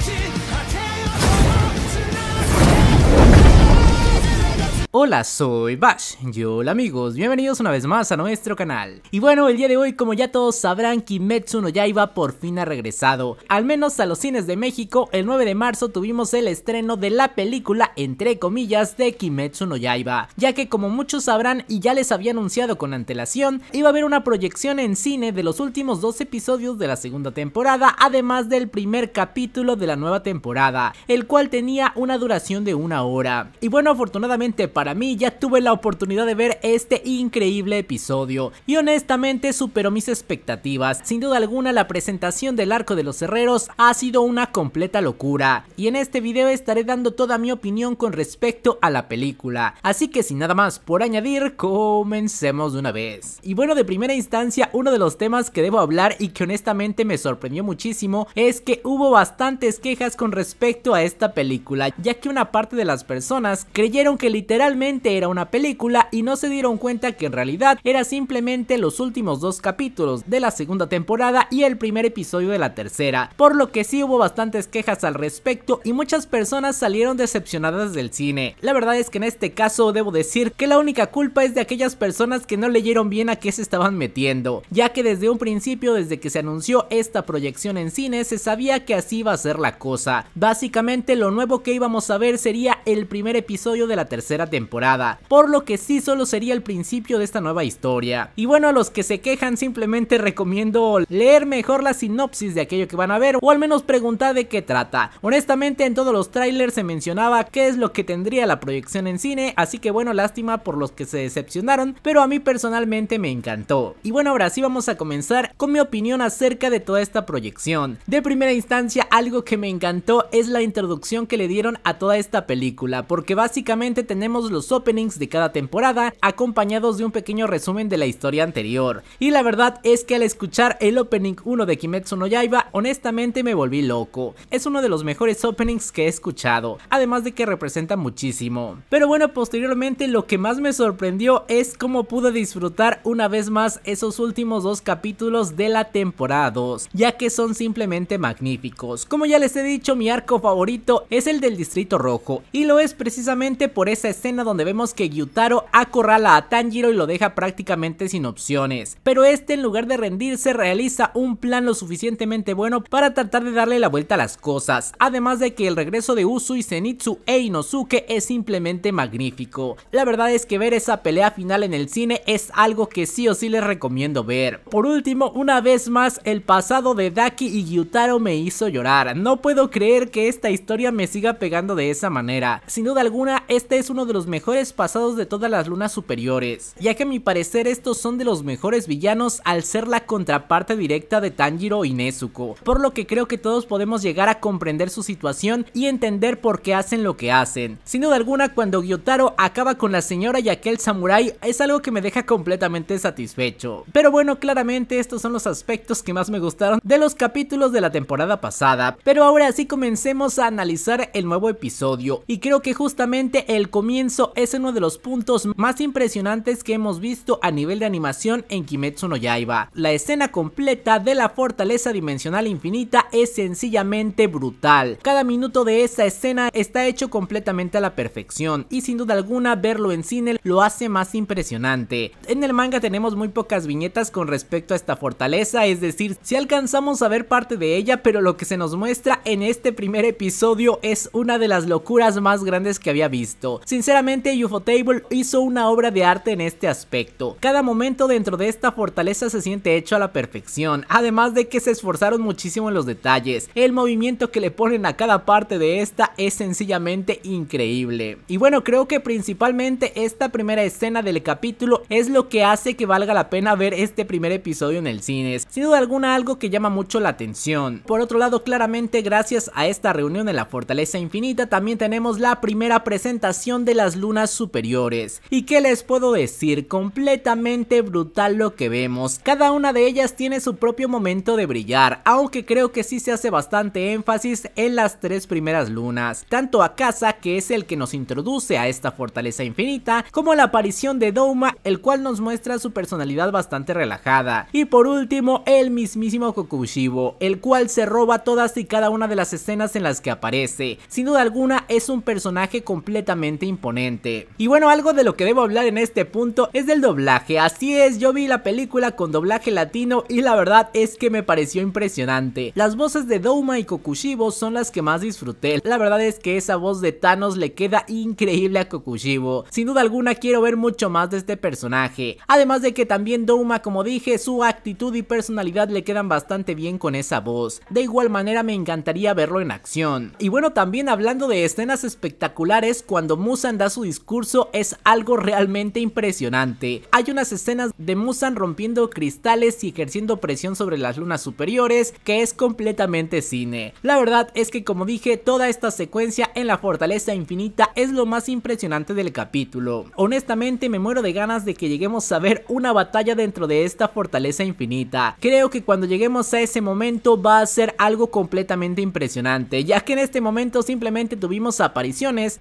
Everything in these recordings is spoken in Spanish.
心。Hola, soy Bash. Y hola amigos, bienvenidos una vez más a nuestro canal. Y bueno, el día de hoy, como ya todos sabrán, Kimetsu no Yaiba por fin ha regresado. Al menos a los cines de México, el 9 de marzo tuvimos el estreno de la película, entre comillas, de Kimetsu no Yaiba. Ya que como muchos sabrán y ya les había anunciado con antelación, iba a haber una proyección en cine de los últimos dos episodios de la segunda temporada, además del primer capítulo de la nueva temporada, el cual tenía una duración de una hora. Y bueno, afortunadamente para mí, ya tuve la oportunidad de ver este increíble episodio y honestamente superó mis expectativas. Sin duda alguna la presentación del arco de los herreros ha sido una completa locura y en este video estaré dando toda mi opinión con respecto a la película. Así que sin nada más por añadir, comencemos de una vez. Y bueno, de primera instancia, uno de los temas que debo hablar y que honestamente me sorprendió muchísimo es que hubo bastantes quejas con respecto a esta película, ya que una parte de las personas creyeron que literal realmente era una película y no se dieron cuenta que en realidad era simplemente los últimos dos capítulos de la segunda temporada y el primer episodio de la tercera, por lo que sí hubo bastantes quejas al respecto y muchas personas salieron decepcionadas del cine. La verdad es que en este caso debo decir que la única culpa es de aquellas personas que no leyeron bien a qué se estaban metiendo, ya que desde un principio, desde que se anunció esta proyección en cine, se sabía que así iba a ser la cosa. Básicamente lo nuevo que íbamos a ver sería el primer episodio de la tercera temporada, por lo que sí solo sería el principio de esta nueva historia. Y bueno, a los que se quejan simplemente recomiendo leer mejor la sinopsis de aquello que van a ver o al menos preguntar de qué trata. Honestamente en todos los trailers se mencionaba qué es lo que tendría la proyección en cine, así que bueno, lástima por los que se decepcionaron, pero a mí personalmente me encantó. Y bueno, ahora sí vamos a comenzar con mi opinión acerca de toda esta proyección. De primera instancia, algo que me encantó es la introducción que le dieron a toda esta película porque básicamente tenemos los openings de cada temporada acompañados de un pequeño resumen de la historia anterior. Y la verdad es que al escuchar el opening 1 de Kimetsu no Yaiba, honestamente me volví loco. Es uno de los mejores openings que he escuchado, además de que representa muchísimo. Pero bueno, posteriormente lo que más me sorprendió es cómo pude disfrutar una vez más esos últimos dos capítulos de la temporada 2, ya que son simplemente magníficos. Como ya les he dicho, mi arco favorito es el del Distrito Rojo y lo es precisamente por esa escena donde vemos que Gyutaro acorrala a Tanjiro y lo deja prácticamente sin opciones. Pero este en lugar de rendirse realiza un plan lo suficientemente bueno para tratar de darle la vuelta a las cosas. Además de que el regreso de y Senitsu e Inosuke es simplemente magnífico. La verdad es que ver esa pelea final en el cine es algo que sí o sí les recomiendo ver. Por último, una vez más, el pasado de Daki y Gyutaro me hizo llorar. No puedo creer que esta historia me siga pegando de esa manera. Sin duda alguna, este es uno de los mejores pasados de todas las lunas superiores, ya que a mi parecer estos son de los mejores villanos al ser la contraparte directa de Tanjiro y Nezuko, por lo que creo que todos podemos llegar a comprender su situación y entender por qué hacen lo que hacen. Sin duda alguna, cuando Gyotaro acaba con la señora y aquel es algo que me deja completamente satisfecho. Pero bueno, claramente estos son los aspectos que más me gustaron de los capítulos de la temporada pasada, pero ahora sí comencemos a analizar el nuevo episodio y creo que justamente el comienzo es uno de los puntos más impresionantes que hemos visto a nivel de animación en Kimetsu no Yaiba. La escena completa de la fortaleza dimensional infinita es sencillamente brutal. Cada minuto de esa escena está hecho completamente a la perfección y sin duda alguna verlo en cine lo hace más impresionante. En el manga tenemos muy pocas viñetas con respecto a esta fortaleza, es decir, si alcanzamos a ver parte de ella, pero lo que se nos muestra en este primer episodio es una de las locuras más más grandes que había visto. Sinceramente, Table hizo una obra de arte en este aspecto. Cada momento dentro de esta fortaleza se siente hecho a la perfección, además de que se esforzaron muchísimo en los detalles. El movimiento que le ponen a cada parte de esta es sencillamente increíble. Y bueno, creo que principalmente esta primera escena del capítulo es lo que hace que valga la pena ver este primer episodio en el cine. Sin duda alguna algo que llama mucho la atención. Por otro lado, claramente gracias a esta reunión en la Fortaleza Infinita también tenemos la primera presentación de las lunas superiores. ¿Y que les puedo decir? Completamente brutal lo que vemos. Cada una de ellas tiene su propio momento de brillar, aunque creo que sí se hace bastante énfasis en las tres primeras lunas. Tanto a Casa, que es el que nos introduce a esta fortaleza infinita, como la aparición de Douma, el cual nos muestra su personalidad bastante relajada. Y por último, el mismísimo Kokushibo, el cual se roba todas y cada una de las escenas en las que aparece. Sin duda alguna es un personaje completamente imponente. Y bueno, algo de lo que debo hablar en este punto es del doblaje. Así es, yo vi la película con doblaje latino y la verdad es que me pareció impresionante. Las voces de Douma y Kokushibo son las que más disfruté. La verdad es que esa voz de Thanos le queda increíble a Kokushibo. Sin duda alguna quiero ver mucho más de este personaje. Además de que también Douma, como dije, su actitud y personalidad le quedan bastante bien con esa voz. De igual manera me encantaría verlo en acción. Y bueno, también hablando de escenas espectaculares cuando Musan da su discurso es algo realmente impresionante. Hay unas escenas de Musan rompiendo cristales y ejerciendo presión sobre las lunas superiores que es completamente cine. La verdad es que como dije, toda esta secuencia en la fortaleza infinita es lo más impresionante del capítulo. Honestamente me muero de ganas de que lleguemos a ver una batalla dentro de esta fortaleza infinita. Creo que cuando lleguemos a ese momento va a ser algo completamente impresionante, ya que en este momento simplemente tuvimos aparición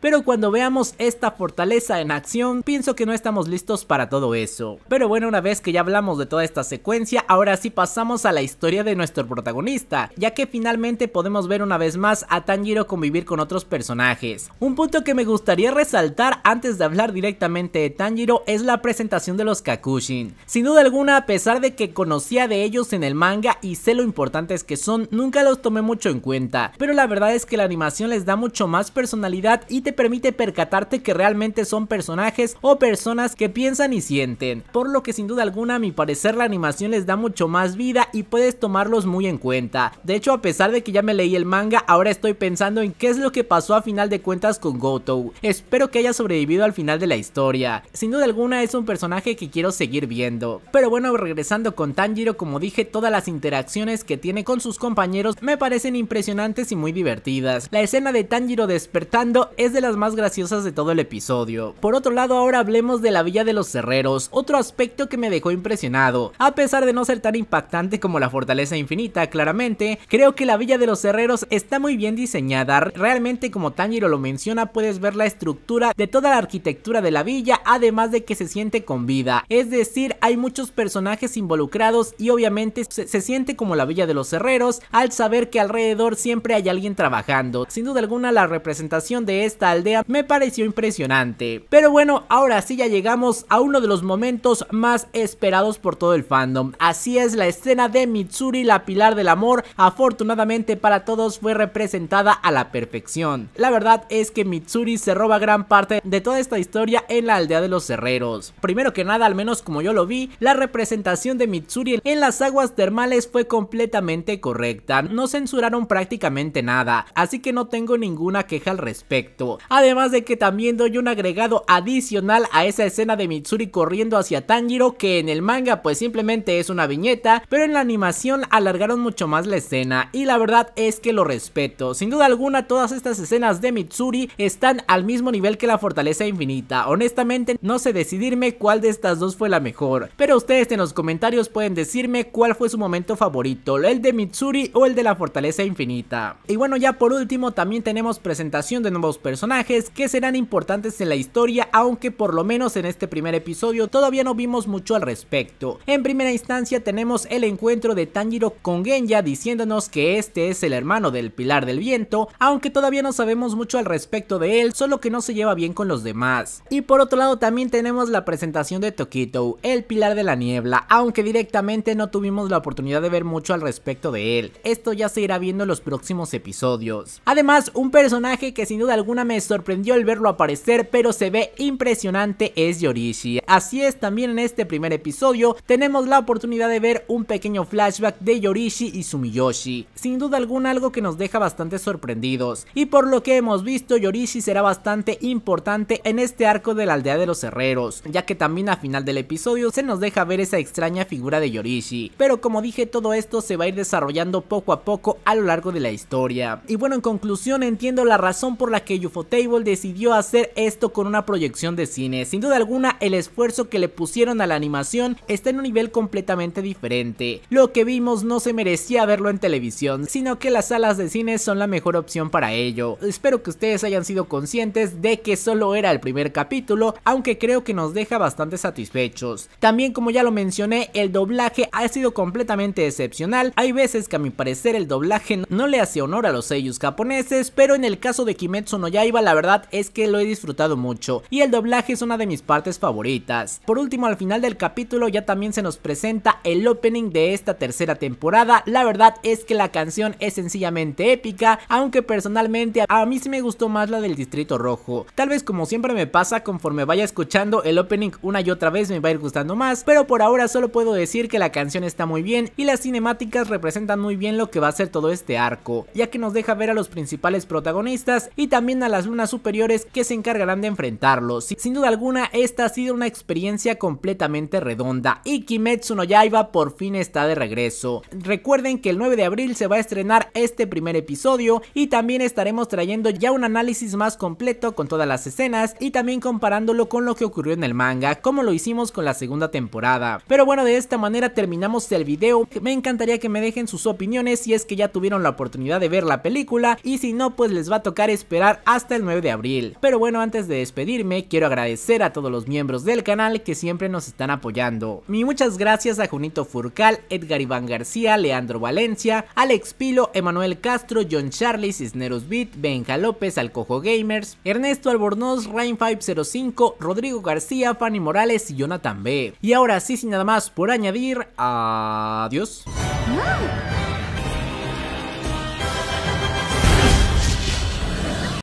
pero cuando veamos esta fortaleza en acción, pienso que no estamos listos para todo eso. Pero bueno, una vez que ya hablamos de toda esta secuencia, ahora sí pasamos a la historia de nuestro protagonista, ya que finalmente podemos ver una vez más a Tanjiro convivir con otros personajes. Un punto que me gustaría resaltar antes de hablar directamente de Tanjiro es la presentación de los Kakushin. Sin duda alguna, a pesar de que conocía de ellos en el manga y sé lo importantes que son, nunca los tomé mucho en cuenta, pero la verdad es que la animación les da mucho más personalidad y te permite percatarte que realmente son personajes o personas que piensan y sienten, por lo que sin duda alguna a mi parecer la animación les da mucho más vida y puedes tomarlos muy en cuenta. De hecho a pesar de que ya me leí el manga, ahora estoy pensando en qué es lo que pasó a final de cuentas con Goto. Espero que haya sobrevivido al final de la historia. Sin duda alguna es un personaje que quiero seguir viendo. Pero bueno, regresando con Tanjiro, como dije, todas las interacciones que tiene con sus compañeros me parecen impresionantes y muy divertidas. La escena de Tanjiro despertando es de las más graciosas de todo el episodio. Por otro lado, ahora hablemos de la Villa de los cerreros, otro aspecto que me dejó impresionado. A pesar de no ser tan impactante como la Fortaleza Infinita, claramente, creo que la Villa de los Herreros está muy bien diseñada. Realmente, como Tanjiro lo menciona, puedes ver la estructura de toda la arquitectura de la villa, además de que se siente con vida. Es decir, hay muchos personajes involucrados y obviamente se, siente como la Villa de los Herreros al saber que alrededor siempre hay alguien trabajando. Sin duda alguna, la representación de esta aldea me pareció impresionante. Pero bueno, ahora sí ya llegamos a uno de los momentos más esperados por todo el fandom. Así es la escena de Mitsuri, la pilar del amor, afortunadamente para todos fue representada a la perfección. La verdad es que Mitsuri se roba gran parte de toda esta historia en la aldea de los herreros. Primero que nada, al menos como yo lo vi, la representación de Mitsuri en las aguas termales fue completamente correcta. No censuraron prácticamente nada, así que no tengo ninguna queja al respecto respecto. Además de que también doy un agregado adicional a esa escena de Mitsuri corriendo hacia Tanjiro que en el manga pues simplemente es una viñeta, pero en la animación alargaron mucho más la escena y la verdad es que lo respeto. Sin duda alguna todas estas escenas de Mitsuri están al mismo nivel que la fortaleza infinita. Honestamente no sé decidirme cuál de estas dos fue la mejor, pero ustedes en los comentarios pueden decirme cuál fue su momento favorito, el de Mitsuri o el de la fortaleza infinita. Y bueno ya por último también tenemos presentación de nuevos personajes que serán importantes en la historia, aunque por lo menos en este primer episodio todavía no vimos mucho al respecto. En primera instancia tenemos el encuentro de Tanjiro con Genya diciéndonos que este es el hermano del Pilar del Viento, aunque todavía no sabemos mucho al respecto de él, solo que no se lleva bien con los demás. Y por otro lado también tenemos la presentación de Tokito, el Pilar de la Niebla, aunque directamente no tuvimos la oportunidad de ver mucho al respecto de él. Esto ya se irá viendo en los próximos episodios. Además, un personaje que sin duda alguna me sorprendió el verlo aparecer, pero se ve impresionante es Yorishi. Así es, también en este primer episodio tenemos la oportunidad de ver un pequeño flashback de Yorishi y Sumiyoshi. Sin duda alguna algo que nos deja bastante sorprendidos. Y por lo que hemos visto, Yorishi será bastante importante en este arco de la aldea de los herreros, ya que también a final del episodio se nos deja ver esa extraña figura de Yorishi. Pero como dije, todo esto se va a ir desarrollando poco a poco a lo largo de la historia. Y bueno, en conclusión entiendo la razón por la que Ufotable decidió hacer esto con una proyección de cine. Sin duda alguna, el esfuerzo que le pusieron a la animación está en un nivel completamente diferente. Lo que vimos no se merecía verlo en televisión, sino que las salas de cine son la mejor opción para ello. Espero que ustedes hayan sido conscientes de que solo era el primer capítulo, aunque creo que nos deja bastante satisfechos. También como ya lo mencioné, el doblaje ha sido completamente excepcional. Hay veces que a mi parecer el doblaje no le hace honor a los sellos japoneses, pero en el caso de Kimetsu Kimetsu ya la verdad es que lo he disfrutado mucho y el doblaje es una de mis partes favoritas. Por último al final del capítulo ya también se nos presenta el opening de esta tercera temporada, la verdad es que la canción es sencillamente épica, aunque personalmente a mí sí me gustó más la del Distrito Rojo. Tal vez como siempre me pasa conforme vaya escuchando el opening una y otra vez me va a ir gustando más, pero por ahora solo puedo decir que la canción está muy bien y las cinemáticas representan muy bien lo que va a ser todo este arco, ya que nos deja ver a los principales protagonistas y también a las lunas superiores que se encargarán de enfrentarlos, Sin duda alguna, esta ha sido una experiencia completamente redonda y Kimetsu no Yaiba por fin está de regreso. Recuerden que el 9 de abril se va a estrenar este primer episodio y también estaremos trayendo ya un análisis más completo con todas las escenas y también comparándolo con lo que ocurrió en el manga, como lo hicimos con la segunda temporada. Pero bueno, de esta manera terminamos el video. Me encantaría que me dejen sus opiniones si es que ya tuvieron la oportunidad de ver la película y si no, pues les va a tocar esperar hasta el 9 de abril. Pero bueno, antes de despedirme, quiero agradecer a todos los miembros del canal que siempre nos están apoyando. Mi muchas gracias a Junito Furcal, Edgar Iván García, Leandro Valencia, Alex Pilo, Emanuel Castro, John Charlie, Cisneros Beat, Benja López, Alcojo Gamers, Ernesto Albornoz, Rain505, Rodrigo García, Fanny Morales y Jonathan B. Y ahora sí, sin nada más por añadir, adiós.